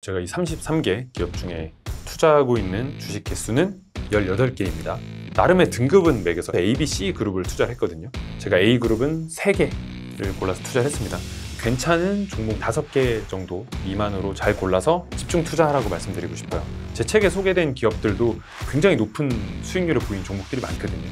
제가 이 33개 기업 중에 투자하고 있는 주식 개수는 18개입니다. 나름의 등급은 매겨서 A, B, C 그룹을 투자를 했거든요. 제가 A 그룹은 3개를 골라서 투자를 했습니다. 괜찮은 종목 5개 정도 미만으로 잘 골라서 집중 투자하라고 말씀드리고 싶어요. 제 책에 소개된 기업들도 굉장히 높은 수익률을 보인 종목들이 많거든요.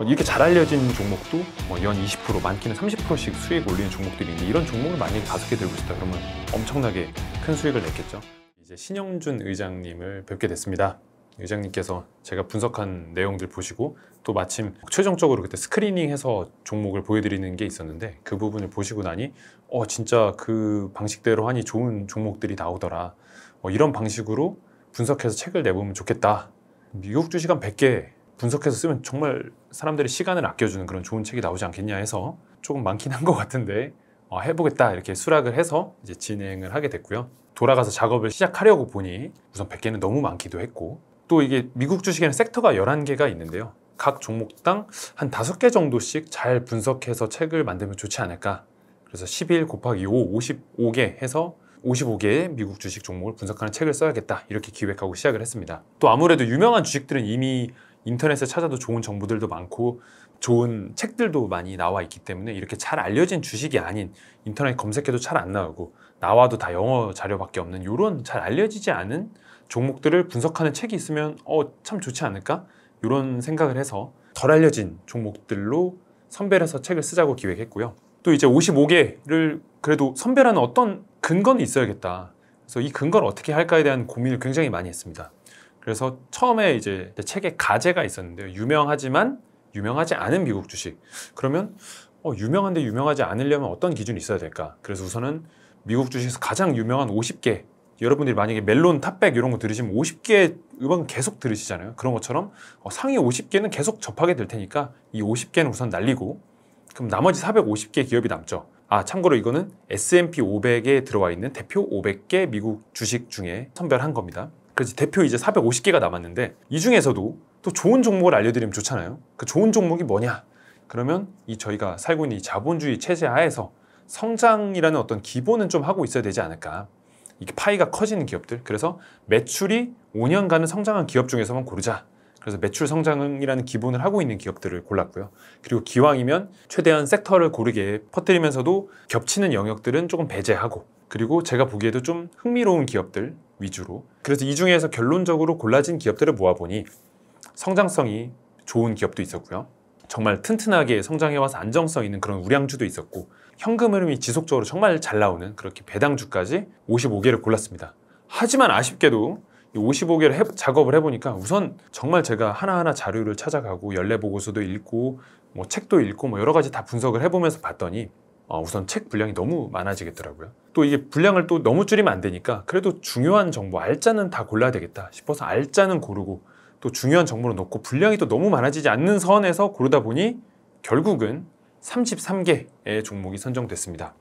어, 이렇게 잘 알려진 종목도 뭐연20% 많기는 30%씩 수익 올리는 종목들이 있는데 이런 종목을 만약에 다섯 개 들고 있다 그러면 엄청나게 큰 수익을 냈겠죠. 이제 신영준 의장님을 뵙게 됐습니다. 의장님께서 제가 분석한 내용들 보시고 또 마침 최종적으로 그때 스크리닝해서 종목을 보여드리는 게 있었는데 그 부분을 보시고 나니 어 진짜 그 방식대로 하니 좋은 종목들이 나오더라. 어, 이런 방식으로 분석해서 책을 내보면 좋겠다. 미국 주식 한 100개 분석해서 쓰면 정말 사람들이 시간을 아껴주는 그런 좋은 책이 나오지 않겠냐 해서 조금 많긴 한 것 같은데 어, 해보겠다 이렇게 수락을 해서 이제 진행을 하게 됐고요. 돌아가서 작업을 시작하려고 보니 우선 100개는 너무 많기도 했고 또 이게 미국 주식에는 섹터가 11개가 있는데요. 각 종목당 한 5개 정도씩 잘 분석해서 책을 만들면 좋지 않을까. 그래서 11 곱하기 5, 55개 해서 55개의 미국 주식 종목을 분석하는 책을 써야겠다. 이렇게 기획하고 시작을 했습니다. 또 아무래도 유명한 주식들은 이미 인터넷에 찾아도 좋은 정보들도 많고 좋은 책들도 많이 나와 있기 때문에 이렇게 잘 알려진 주식이 아닌 인터넷 검색해도 잘 안 나오고 나와도 다 영어 자료밖에 없는 이런 잘 알려지지 않은 종목들을 분석하는 책이 있으면 어 참 좋지 않을까 이런 생각을 해서 덜 알려진 종목들로 선별해서 책을 쓰자고 기획했고요. 또 이제 55개를 그래도 선별하는 어떤 근거는 있어야겠다. 그래서 이 근거를 어떻게 할까에 대한 고민을 굉장히 많이 했습니다. 그래서 처음에 이제 책에 가제가 있었는데요. 유명하지만 유명하지 않은 미국 주식. 그러면 어, 유명한데 유명하지 않으려면 어떤 기준이 있어야 될까? 그래서 우선은 미국 주식에서 가장 유명한 50개 여러분들이 만약에 멜론 탑백 이런 거 들으시면 50개 음악 계속 들으시잖아요. 그런 것처럼 어, 상위 50개는 계속 접하게 될 테니까 이 50개는 우선 날리고 그럼 나머지 450개 기업이 남죠. 아 참고로 이거는 S&P 500에 들어와 있는 대표 500개 미국 주식 중에 선별한 겁니다. 그래서 대표 이제 450개가 남았는데 이 중에서도 또 좋은 종목을 알려드리면 좋잖아요. 그 좋은 종목이 뭐냐? 그러면 이 저희가 살고 있는 이 자본주의 체제 하에서 성장이라는 어떤 기본은 좀 하고 있어야 되지 않을까. 이게 파이가 커지는 기업들. 그래서 매출이 5년간은 성장한 기업 중에서만 고르자. 그래서 매출 성장이라는 기본을 하고 있는 기업들을 골랐고요. 그리고 기왕이면 최대한 섹터를 고르게 퍼뜨리면서도 겹치는 영역들은 조금 배제하고 그리고 제가 보기에도 좀 흥미로운 기업들 위주로 그래서 이 중에서 결론적으로 골라진 기업들을 모아보니 성장성이 좋은 기업도 있었고요. 정말 튼튼하게 성장해와서 안정성 있는 그런 우량주도 있었고 현금 흐름이 지속적으로 정말 잘 나오는 그렇게 배당주까지 55개를 골랐습니다. 하지만 아쉽게도 55개를 해, 작업을 해보니까 우선 정말 제가 하나하나 자료를 찾아가고 연례 보고서도 읽고 뭐 책도 읽고 뭐 여러 가지 다 분석을 해보면서 봤더니 어, 우선 책 분량이 너무 많아지겠더라고요. 또 이게 분량을 또 너무 줄이면 안 되니까 그래도 중요한 정보 알짜는 다 골라야 되겠다 싶어서 알짜는 고르고 또 중요한 정보를 넣고 분량이 또 너무 많아지지 않는 선에서 고르다 보니 결국은 33개의 종목이 선정됐습니다.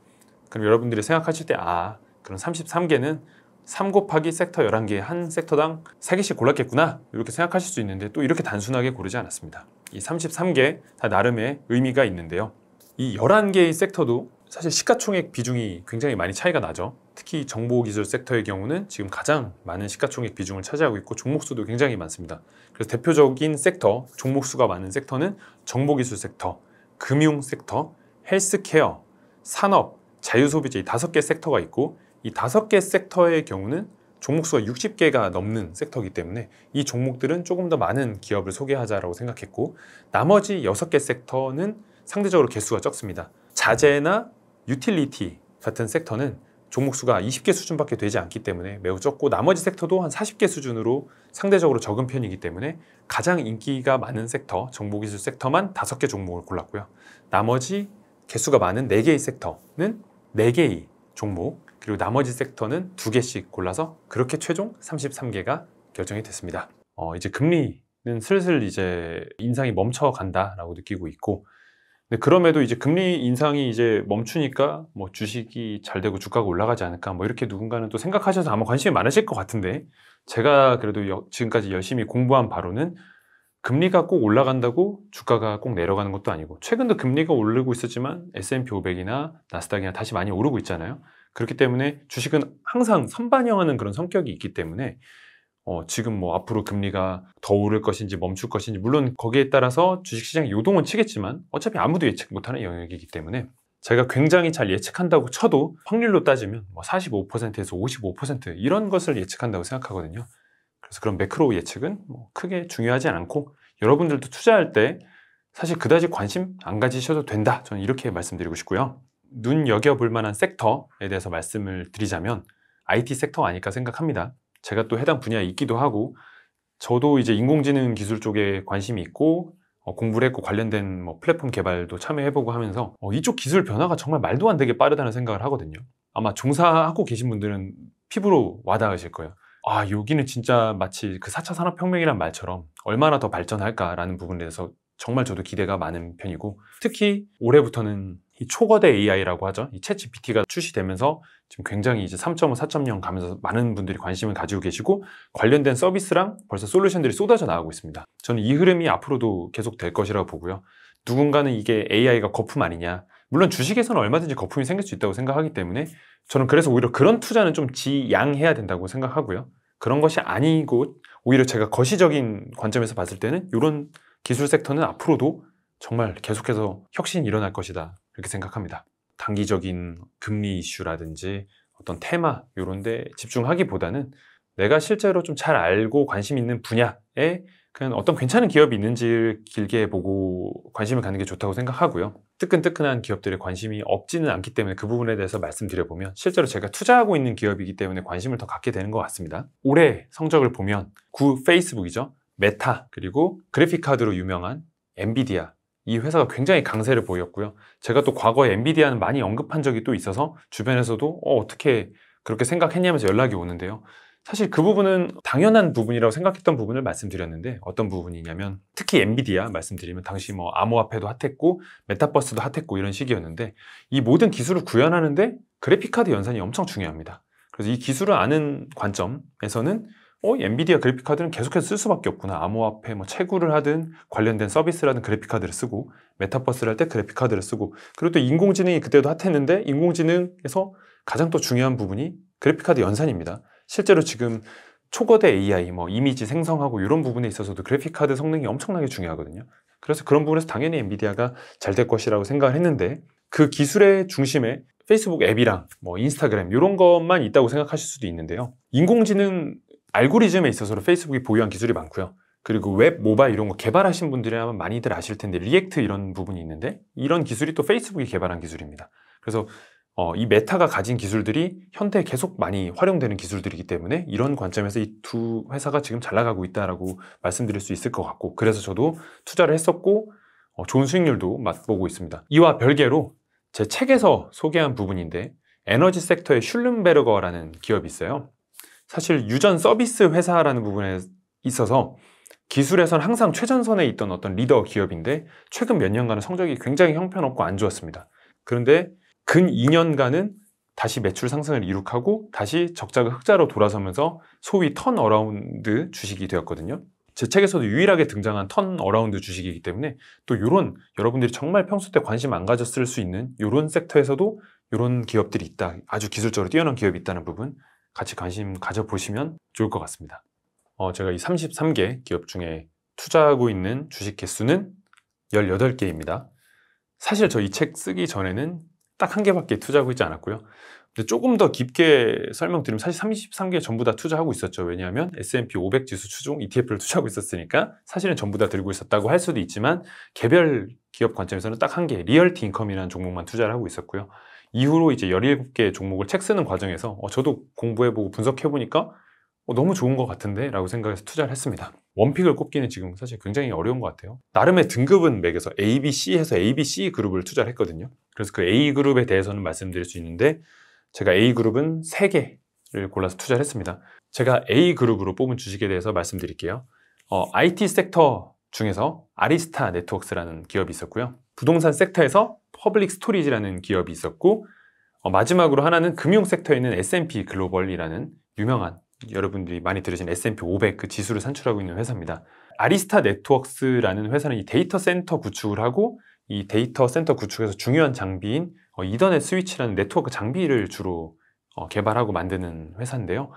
그럼 여러분들이 생각하실 때 아, 그럼 33개는 3 곱하기 섹터 11개 한 섹터당 3개씩 골랐겠구나 이렇게 생각하실 수 있는데 또 이렇게 단순하게 고르지 않았습니다. 이 33개 다 나름의 의미가 있는데요. 이 11개의 섹터도 사실 시가총액 비중이 굉장히 많이 차이가 나죠. 특히 정보기술 섹터의 경우는 지금 가장 많은 시가총액 비중을 차지하고 있고 종목수도 굉장히 많습니다. 그래서 대표적인 섹터, 종목수가 많은 섹터는 정보기술 섹터, 금융 섹터, 헬스케어, 산업, 자유소비재 이 다섯 개 섹터가 있고 이 다섯 개 섹터의 경우는 종목수가 60개가 넘는 섹터이기 때문에 이 종목들은 조금 더 많은 기업을 소개하자라고 생각했고 나머지 6개 섹터는 상대적으로 개수가 적습니다. 자재나 유틸리티 같은 섹터는 종목 수가 20개 수준밖에 되지 않기 때문에 매우 적고 나머지 섹터도 한 40개 수준으로 상대적으로 적은 편이기 때문에 가장 인기가 많은 섹터, 정보기술 섹터만 5개 종목을 골랐고요. 나머지 개수가 많은 4개의 섹터는 4개의 종목, 그리고 나머지 섹터는 2개씩 골라서 그렇게 최종 33개가 결정이 됐습니다. 어, 이제 금리는 슬슬 이제 인상이 멈춰간다라고 느끼고 있고 근데 네, 그럼에도 이제 금리 인상이 이제 멈추니까 뭐 주식이 잘 되고 주가가 올라가지 않을까 뭐 이렇게 누군가는 또 생각하셔서 아마 관심이 많으실 것 같은데 제가 그래도 여, 지금까지 열심히 공부한 바로는 금리가 꼭 올라간다고 주가가 꼭 내려가는 것도 아니고 최근도 금리가 오르고 있었지만 S&P 500이나 나스닥이나 다시 많이 오르고 있잖아요. 그렇기 때문에 주식은 항상 선반영하는 그런 성격이 있기 때문에 어, 지금 뭐 앞으로 금리가 더 오를 것인지 멈출 것인지 물론 거기에 따라서 주식시장 요동은 치겠지만 어차피 아무도 예측 못하는 영역이기 때문에 제가 굉장히 잘 예측한다고 쳐도 확률로 따지면 뭐 45%에서 55% 이런 것을 예측한다고 생각하거든요. 그래서 그런 매크로 예측은 뭐 크게 중요하지 않고 여러분들도 투자할 때 사실 그다지 관심 안 가지셔도 된다. 저는 이렇게 말씀드리고 싶고요. 눈여겨볼 만한 섹터에 대해서 말씀을 드리자면 IT 섹터 아닐까 생각합니다. 제가 또 해당 분야에 있기도 하고 저도 이제 인공지능 기술 쪽에 관심이 있고 어, 공부를 했고 관련된 뭐 플랫폼 개발도 참여해보고 하면서 어, 이쪽 기술 변화가 정말 말도 안 되게 빠르다는 생각을 하거든요. 아마 종사하고 계신 분들은 피부로 와닿으실 거예요. 아 여기는 진짜 마치 그 4차 산업혁명이란 말처럼 얼마나 더 발전할까라는 부분에 대해서 정말 저도 기대가 많은 편이고 특히 올해부터는 이 초거대 AI라고 하죠. 이채 GPT가 출시되면서 지금 굉장히 이제 3.5, 4.0 가면서 많은 분들이 관심을 가지고 계시고 관련된 서비스랑 벌써 솔루션들이 쏟아져 나오고 있습니다. 저는 이 흐름이 앞으로도 계속 될 것이라고 보고요. 누군가는 이게 AI가 거품 아니냐. 물론 주식에서는 얼마든지 거품이 생길 수 있다고 생각하기 때문에 저는 그래서 오히려 그런 투자는 좀 지양해야 된다고 생각하고요. 그런 것이 아니고 오히려 제가 거시적인 관점에서 봤을 때는 이런 기술 섹터는 앞으로도 정말 계속해서 혁신이 일어날 것이다. 이렇게 생각합니다. 단기적인 금리 이슈라든지 어떤 테마 이런 데 집중하기보다는 내가 실제로 좀 잘 알고 관심 있는 분야에 그냥 어떤 괜찮은 기업이 있는지를 길게 보고 관심을 갖는 게 좋다고 생각하고요. 뜨끈뜨끈한 기업들의 관심이 없지는 않기 때문에 그 부분에 대해서 말씀드려보면 실제로 제가 투자하고 있는 기업이기 때문에 관심을 더 갖게 되는 것 같습니다. 올해 성적을 보면 구 페이스북이죠. 메타 그리고 그래픽카드로 유명한 엔비디아 이 회사가 굉장히 강세를 보였고요. 제가 또 과거에 엔비디아는 많이 언급한 적이 또 있어서 주변에서도 어, 어떻게 그렇게 생각했냐면서 연락이 오는데요. 사실 그 부분은 당연한 부분이라고 생각했던 부분을 말씀드렸는데 어떤 부분이냐면 특히 엔비디아 말씀드리면 당시 뭐 암호화폐도 핫했고 메타버스도 핫했고 이런 시기였는데 이 모든 기술을 구현하는데 그래픽카드 연산이 엄청 중요합니다. 그래서 이 기술을 아는 관점에서는 어, 엔비디아 그래픽카드는 계속해서 쓸 수밖에 없구나. 암호화폐 뭐 채굴을 하든 관련된 서비스라는 그래픽카드를 쓰고 메타버스를 할 때 그래픽카드를 쓰고 그리고 또 인공지능이 그때도 핫했는데 인공지능에서 가장 또 중요한 부분이 그래픽카드 연산입니다. 실제로 지금 초거대 AI, 뭐 이미지 생성하고 이런 부분에 있어서도 그래픽카드 성능이 엄청나게 중요하거든요. 그래서 그런 부분에서 당연히 엔비디아가 잘 될 것이라고 생각을 했는데 그 기술의 중심에 페이스북 앱이랑 뭐 인스타그램 이런 것만 있다고 생각하실 수도 있는데요. 인공지능 알고리즘에 있어서도 페이스북이 보유한 기술이 많고요. 그리고 웹, 모바일 이런 거 개발하신 분들이 아마 많이들 아실 텐데 리액트 이런 부분이 있는데 이런 기술이 또 페이스북이 개발한 기술입니다. 그래서 어, 이 메타가 가진 기술들이 현대에 계속 많이 활용되는 기술들이기 때문에 이런 관점에서 이 두 회사가 지금 잘 나가고 있다라고 말씀드릴 수 있을 것 같고 그래서 저도 투자를 했었고 어, 좋은 수익률도 맛보고 있습니다. 이와 별개로 제 책에서 소개한 부분인데 에너지 섹터의 슐름베르거라는 기업이 있어요. 사실 유전 서비스 회사라는 부분에 있어서 기술에선 항상 최전선에 있던 어떤 리더 기업인데 최근 몇 년간은 성적이 굉장히 형편없고 안 좋았습니다. 그런데 근 2년간은 다시 매출 상승을 이룩하고 다시 적자가 흑자로 돌아서면서 소위 턴 어라운드 주식이 되었거든요. 제 책에서도 유일하게 등장한 턴 어라운드 주식이기 때문에 또 이런 여러분들이 정말 평소 때 관심 안 가졌을 수 있는 이런 섹터에서도 이런 기업들이 있다. 아주 기술적으로 뛰어난 기업이 있다는 부분 같이 관심 가져보시면 좋을 것 같습니다. 어, 제가 이 33개 기업 중에 투자하고 있는 주식 개수는 18개입니다. 사실 저 이 책 쓰기 전에는 딱 한 개밖에 투자하고 있지 않았고요. 근데 조금 더 깊게 설명드리면 사실 33개 전부 다 투자하고 있었죠. 왜냐하면 S&P 500 지수 추종 ETF를 투자하고 있었으니까 사실은 전부 다 들고 있었다고 할 수도 있지만 개별 기업 관점에서는 딱 한 개, 리얼티 인컴이라는 종목만 투자를 하고 있었고요. 이후로 이제 17개의 종목을 책 쓰는 과정에서 어, 저도 공부해보고 분석해보니까 어, 너무 좋은 것 같은데 라고 생각해서 투자를 했습니다. 원픽을 꼽기는 지금 사실 굉장히 어려운 것 같아요. 나름의 등급은 매겨서 A, B, C 에서 A, B, C 그룹을 투자를 했거든요. 그래서 그 A 그룹에 대해서는 말씀드릴 수 있는데 제가 A 그룹은 3개를 골라서 투자를 했습니다. 제가 A 그룹으로 뽑은 주식에 대해서 말씀드릴게요. 어, IT 섹터 중에서 아리스타 네트웍스라는 기업이 있었고요. 부동산 섹터에서 퍼블릭 스토리지라는 기업이 있었고 어, 마지막으로 하나는 금융 섹터에 있는 S&P 글로벌이라는 유명한 여러분들이 많이 들으신 S&P 500 그 지수를 산출하고 있는 회사입니다. 아리스타 네트워크스라는 회사는 이 데이터 센터 구축을 하고 이 데이터 센터 구축에서 중요한 장비인 어, 이더넷 스위치라는 네트워크 장비를 주로 어, 개발하고 만드는 회사인데요.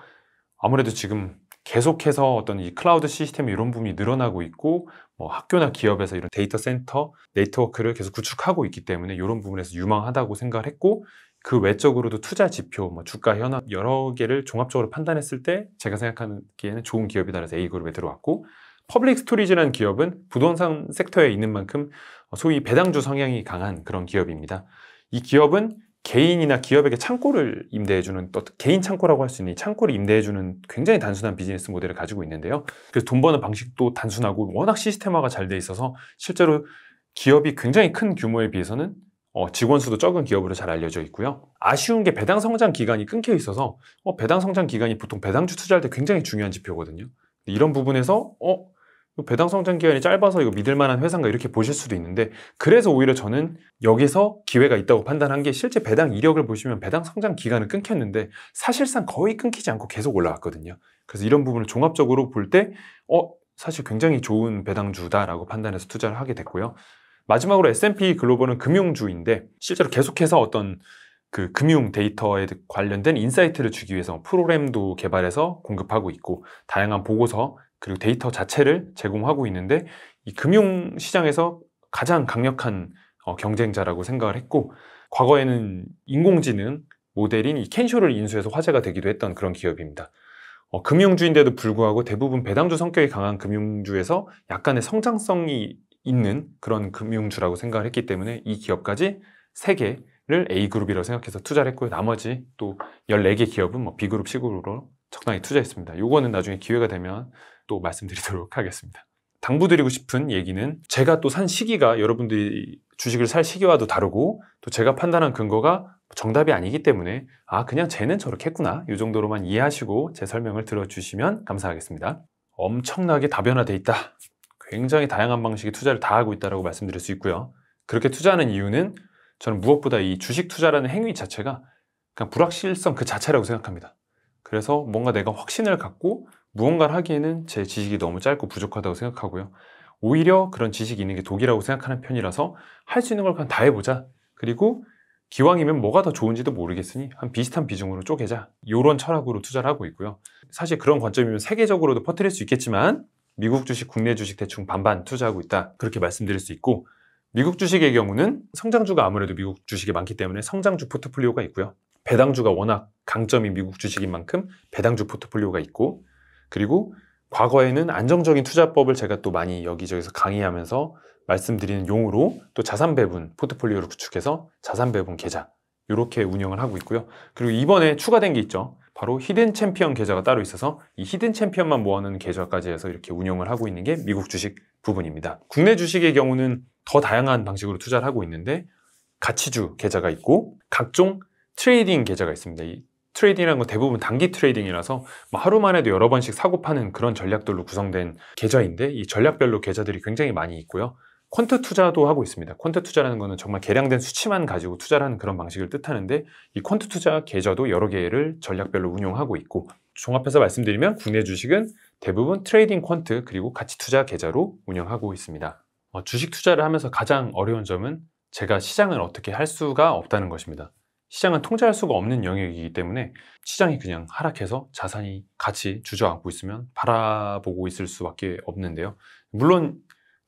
아무래도 지금 계속해서 어떤 이 클라우드 시스템 이런 부분이 늘어나고 있고 어, 학교나 기업에서 이런 데이터 센터 네트워크를 계속 구축하고 있기 때문에 이런 부분에서 유망하다고 생각을 했고 그 외적으로도 투자 지표, 뭐 주가 현황 여러 개를 종합적으로 판단했을 때 제가 생각하기에는 좋은 기업이다 라서 A그룹에 들어왔고 퍼블릭 스토리지라는 기업은 부동산 섹터에 있는 만큼 소위 배당주 성향이 강한 그런 기업입니다. 이 기업은 개인이나 기업에게 창고를 임대해주는 또 개인 창고라고 할 수 있는 창고를 임대해주는 굉장히 단순한 비즈니스 모델을 가지고 있는데요. 그래서 돈 버는 방식도 단순하고 워낙 시스템화가 잘 돼 있어서 실제로 기업이 굉장히 큰 규모에 비해서는 어, 직원 수도 적은 기업으로 잘 알려져 있고요. 아쉬운 게 배당 성장 기간이 끊겨 있어서 어, 배당 성장 기간이 보통 배당주 투자할 때 굉장히 중요한 지표거든요. 이런 부분에서 어그 배당 성장 기간이 짧아서 이거 믿을 만한 회사인가 이렇게 보실 수도 있는데 그래서 오히려 저는 여기서 기회가 있다고 판단한 게 실제 배당 이력을 보시면 배당 성장 기간은 끊겼는데 사실상 거의 끊기지 않고 계속 올라왔거든요 그래서 이런 부분을 종합적으로 볼 때 어, 사실 굉장히 좋은 배당주다라고 판단해서 투자를 하게 됐고요. 마지막으로 S&P 글로벌은 금융주인데 실제로 계속해서 어떤 그 금융 데이터에 관련된 인사이트를 주기 위해서 프로그램도 개발해서 공급하고 있고 다양한 보고서 그리고 데이터 자체를 제공하고 있는데 이 금융 시장에서 가장 강력한 어, 경쟁자라고 생각을 했고 과거에는 인공지능 모델인 이 켄쇼를 인수해서 화제가 되기도 했던 그런 기업입니다. 어, 금융주인데도 불구하고 대부분 배당주 성격이 강한 금융주에서 약간의 성장성이 있는 그런 금융주라고 생각을 했기 때문에 이 기업까지 3개를 A그룹이라고 생각해서 투자를 했고요. 나머지 또 14개 기업은 뭐 B그룹, C그룹으로 적당히 투자했습니다. 요거는 나중에 기회가 되면 또 말씀드리도록 하겠습니다. 당부드리고 싶은 얘기는 제가 또 산 시기가 여러분들이 주식을 살 시기와도 다르고 또 제가 판단한 근거가 정답이 아니기 때문에 아 그냥 쟤는 저렇게 했구나 이 정도로만 이해하시고 제 설명을 들어주시면 감사하겠습니다. 엄청나게 다변화돼 있다. 굉장히 다양한 방식의 투자를 다 하고 있다라고 말씀드릴 수 있고요. 그렇게 투자하는 이유는 저는 무엇보다 이 주식 투자라는 행위 자체가 그냥 불확실성 그 자체라고 생각합니다. 그래서 뭔가 내가 확신을 갖고 무언가를 하기에는 제 지식이 너무 짧고 부족하다고 생각하고요. 오히려 그런 지식이 있는 게 독이라고 생각하는 편이라서 할 수 있는 걸 그냥 다 해보자. 그리고 기왕이면 뭐가 더 좋은지도 모르겠으니 한 비슷한 비중으로 쪼개자. 이런 철학으로 투자를 하고 있고요. 사실 그런 관점이면 세계적으로도 퍼뜨릴 수 있겠지만 미국 주식, 국내 주식 대충 반반 투자하고 있다. 그렇게 말씀드릴 수 있고 미국 주식의 경우는 성장주가 아무래도 미국 주식이 많기 때문에 성장주 포트폴리오가 있고요. 배당주가 워낙 강점이 미국 주식인 만큼 배당주 포트폴리오가 있고 그리고 과거에는 안정적인 투자법을 제가 또 많이 여기저기서 강의하면서 말씀드리는 용으로또 자산 배분 포트폴리오를 구축해서 자산 배분 계좌 이렇게 운영을 하고 있고요. 그리고 이번에 추가된 게 있죠. 바로 히든 챔피언 계좌가 따로 있어서 이 히든 챔피언만 모아놓은 계좌까지 해서 이렇게 운영을 하고 있는 게 미국 주식 부분입니다. 국내 주식의 경우는 더 다양한 방식으로 투자를 하고 있는데 가치주 계좌가 있고 각종 트레이딩 계좌가 있습니다. 이 트레이딩이라는 건 대부분 단기 트레이딩이라서 뭐 하루만 해도 여러 번씩 사고 파는 그런 전략들로 구성된 계좌인데 이 전략별로 계좌들이 굉장히 많이 있고요. 퀀트 투자도 하고 있습니다. 퀀트 투자라는 거는 정말 계량된 수치만 가지고 투자하는 그런 방식을 뜻하는데 이 퀀트 투자 계좌도 여러 개를 전략별로 운용하고 있고 종합해서 말씀드리면 국내 주식은 대부분 트레이딩 퀀트 그리고 가치 투자 계좌로 운영하고 있습니다. 어, 주식 투자를 하면서 가장 어려운 점은 제가 시장을 어떻게 할 수가 없다는 것입니다. 시장은 통제할 수가 없는 영역이기 때문에 시장이 그냥 하락해서 자산이 같이 주저앉고 있으면 바라보고 있을 수밖에 없는데요. 물론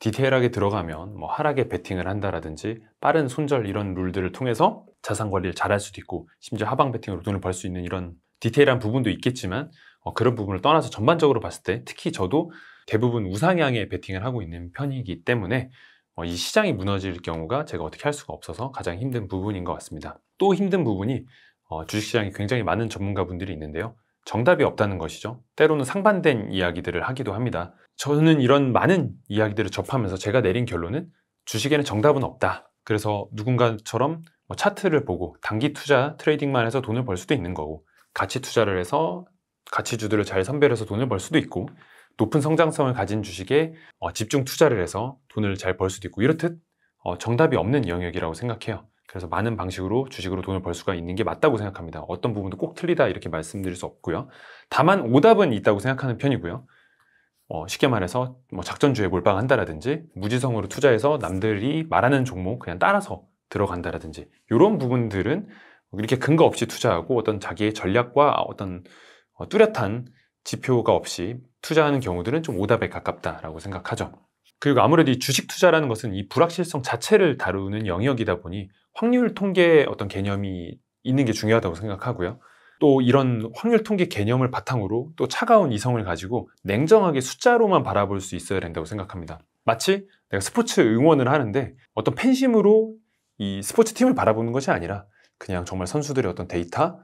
디테일하게 들어가면 뭐 하락에 베팅을 한다라든지 빠른 손절 이런 룰들을 통해서 자산 관리를 잘할 수도 있고 심지어 하방 베팅으로 돈을 벌 수 있는 이런 디테일한 부분도 있겠지만 어, 그런 부분을 떠나서 전반적으로 봤을 때 특히 저도 대부분 우상향의 베팅을 하고 있는 편이기 때문에 어, 이 시장이 무너질 경우가 제가 어떻게 할 수가 없어서 가장 힘든 부분인 것 같습니다. 또 힘든 부분이 어, 주식시장에 굉장히 많은 전문가분들이 있는데요. 정답이 없다는 것이죠. 때로는 상반된 이야기들을 하기도 합니다. 저는 이런 많은 이야기들을 접하면서 제가 내린 결론은 주식에는 정답은 없다. 그래서 누군가처럼 뭐 차트를 보고 단기 투자 트레이딩만 해서 돈을 벌 수도 있는 거고 가치 투자를 해서 가치주들을 잘 선별해서 돈을 벌 수도 있고 높은 성장성을 가진 주식에 어, 집중 투자를 해서 돈을 잘 벌 수도 있고 이렇듯 어, 정답이 없는 영역이라고 생각해요. 그래서 많은 방식으로 주식으로 돈을 벌 수가 있는 게 맞다고 생각합니다. 어떤 부분도 꼭 틀리다 이렇게 말씀드릴 수 없고요. 다만 오답은 있다고 생각하는 편이고요. 어, 쉽게 말해서 뭐 작전주에 몰빵한다라든지 무지성으로 투자해서 남들이 말하는 종목 그냥 따라서 들어간다라든지 이런 부분들은 이렇게 근거 없이 투자하고 어떤 자기의 전략과 어떤 어, 뚜렷한 지표가 없이 투자하는 경우들은 좀 오답에 가깝다라고 생각하죠. 그리고 아무래도 이 주식 투자라는 것은 이 불확실성 자체를 다루는 영역이다 보니 확률 통계 어떤 개념이 있는 게 중요하다고 생각하고요. 또 이런 확률 통계 개념을 바탕으로 또 차가운 이성을 가지고 냉정하게 숫자로만 바라볼 수 있어야 된다고 생각합니다. 마치 내가 스포츠 응원을 하는데 어떤 팬심으로 이 스포츠 팀을 바라보는 것이 아니라 그냥 정말 선수들의 어떤 데이터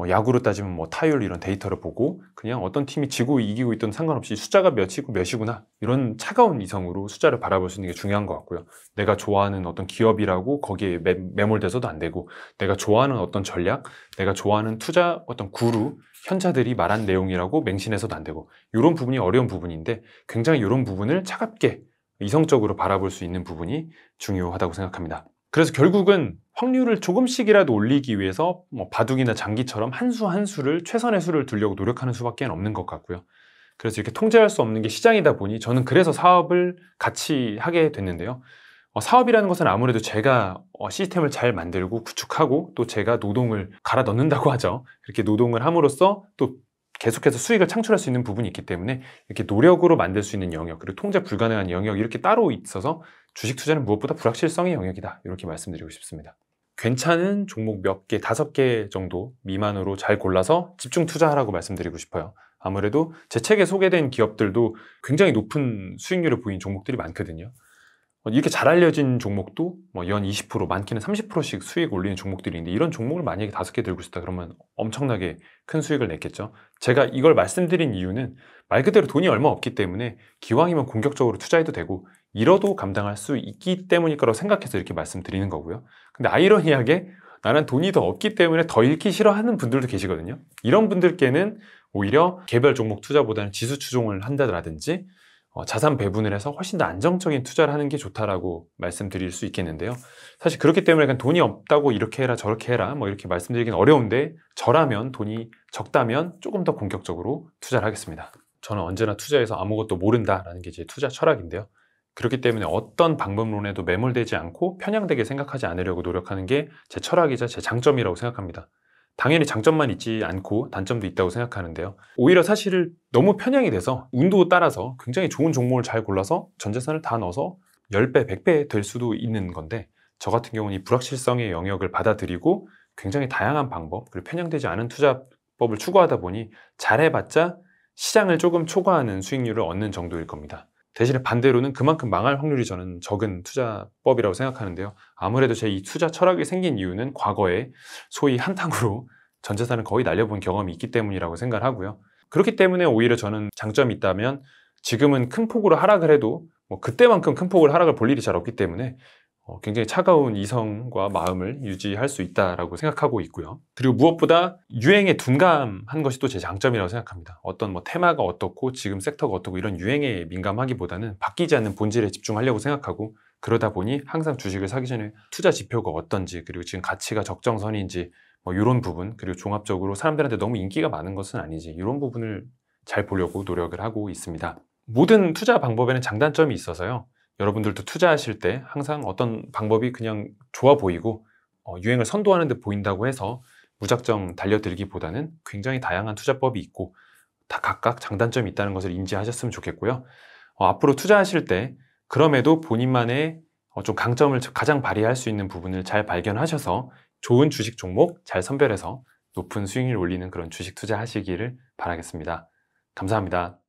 뭐 야구로 따지면 뭐 타율 이런 데이터를 보고 그냥 어떤 팀이 지고 이기고 있던 상관없이 숫자가 몇이고 몇이구나 이런 차가운 이성으로 숫자를 바라볼 수 있는 게 중요한 것 같고요. 내가 좋아하는 어떤 기업이라고 거기에 매, 매몰돼서도 안 되고 내가 좋아하는 어떤 전략, 내가 좋아하는 투자 어떤 구루, 현자들이 말한 내용이라고 맹신해서도 안 되고 이런 부분이 어려운 부분인데 굉장히 이런 부분을 차갑게 이성적으로 바라볼 수 있는 부분이 중요하다고 생각합니다. 그래서 결국은 확률을 조금씩이라도 올리기 위해서 뭐 바둑이나 장기처럼 한 수 한 수를 최선의 수를 두려고 노력하는 수밖에 없는 것 같고요. 그래서 이렇게 통제할 수 없는 게 시장이다 보니 저는 그래서 사업을 같이 하게 됐는데요. 어, 사업이라는 것은 아무래도 제가 어, 시스템을 잘 만들고 구축하고 또 제가 노동을 갈아 넣는다고 하죠. 이렇게 노동을 함으로써 또 계속해서 수익을 창출할 수 있는 부분이 있기 때문에 이렇게 노력으로 만들 수 있는 영역 그리고 통제 불가능한 영역 이렇게 따로 있어서 주식 투자는 무엇보다 불확실성의 영역이다 이렇게 말씀드리고 싶습니다. 괜찮은 종목 몇 개, 다섯 개 정도 미만으로 잘 골라서 집중 투자하라고 말씀드리고 싶어요. 아무래도 제 책에 소개된 기업들도 굉장히 높은 수익률을 보인 종목들이 많거든요. 어, 이렇게 잘 알려진 종목도 뭐연20% 많게는 30%씩 수익 올리는 종목들이 있는데 이런 종목을 만약에 다섯 개 들고 있다 그러면 엄청나게 큰 수익을 냈겠죠. 제가 이걸 말씀드린 이유는 말 그대로 돈이 얼마 없기 때문에 기왕이면 공격적으로 투자해도 되고 잃어도 감당할 수 있기 때문일 거라고 생각해서 이렇게 말씀드리는 거고요. 근데 아이러니하게 나는 돈이 더 없기 때문에 더 잃기 싫어하는 분들도 계시거든요. 이런 분들께는 오히려 개별 종목 투자보다는 지수 추종을 한다든지 어, 자산 배분을 해서 훨씬 더 안정적인 투자를 하는 게 좋다라고 말씀드릴 수 있겠는데요. 사실 그렇기 때문에 그냥 돈이 없다고 이렇게 해라 저렇게 해라 뭐 이렇게 말씀드리긴 어려운데 저라면 돈이 적다면 조금 더 공격적으로 투자를 하겠습니다. 저는 언제나 투자해서 아무것도 모른다라는 게 제 투자 철학인데요. 그렇기 때문에 어떤 방법론에도 매몰되지 않고 편향되게 생각하지 않으려고 노력하는 게 제 철학이자 제 장점이라고 생각합니다. 당연히 장점만 있지 않고 단점도 있다고 생각하는데요. 오히려 사실 너무 편향이 돼서 운도 따라서 굉장히 좋은 종목을 잘 골라서 전재산을 다 넣어서 10배, 100배 될 수도 있는 건데 저 같은 경우는 이 불확실성의 영역을 받아들이고 굉장히 다양한 방법 그리고 편향되지 않은 투자법을 추구하다 보니 잘해봤자 시장을 조금 초과하는 수익률을 얻는 정도일 겁니다. 대신에 반대로는 그만큼 망할 확률이 저는 적은 투자법이라고 생각하는데요. 아무래도 제 이 투자 철학이 생긴 이유는 과거에 소위 한탕으로 전 재산을 거의 날려본 경험이 있기 때문이라고 생각을 하고요. 그렇기 때문에 오히려 저는 장점이 있다면 지금은 큰 폭으로 하락을 해도 뭐 그때만큼 큰 폭으로 하락을 볼 일이 잘 없기 때문에 어, 굉장히 차가운 이성과 마음을 유지할 수 있다라고 생각하고 있고요. 그리고 무엇보다 유행에 둔감한 것이 또 제 장점이라고 생각합니다. 어떤 뭐 테마가 어떻고 지금 섹터가 어떻고 이런 유행에 민감하기보다는 바뀌지 않는 본질에 집중하려고 생각하고 그러다 보니 항상 주식을 사기 전에 투자 지표가 어떤지 그리고 지금 가치가 적정선인지 뭐 이런 부분 그리고 종합적으로 사람들한테 너무 인기가 많은 것은 아니지 이런 부분을 잘 보려고 노력을 하고 있습니다. 모든 투자 방법에는 장단점이 있어서요. 여러분들도 투자하실 때 항상 어떤 방법이 그냥 좋아 보이고 어, 유행을 선도하는 듯 보인다고 해서 무작정 달려들기보다는 굉장히 다양한 투자법이 있고 다 각각 장단점이 있다는 것을 인지하셨으면 좋겠고요. 어, 앞으로 투자하실 때 그럼에도 본인만의 어, 좀 강점을 가장 발휘할 수 있는 부분을 잘 발견하셔서 좋은 주식 종목 잘 선별해서 높은 수익률 올리는 그런 주식 투자하시기를 바라겠습니다. 감사합니다.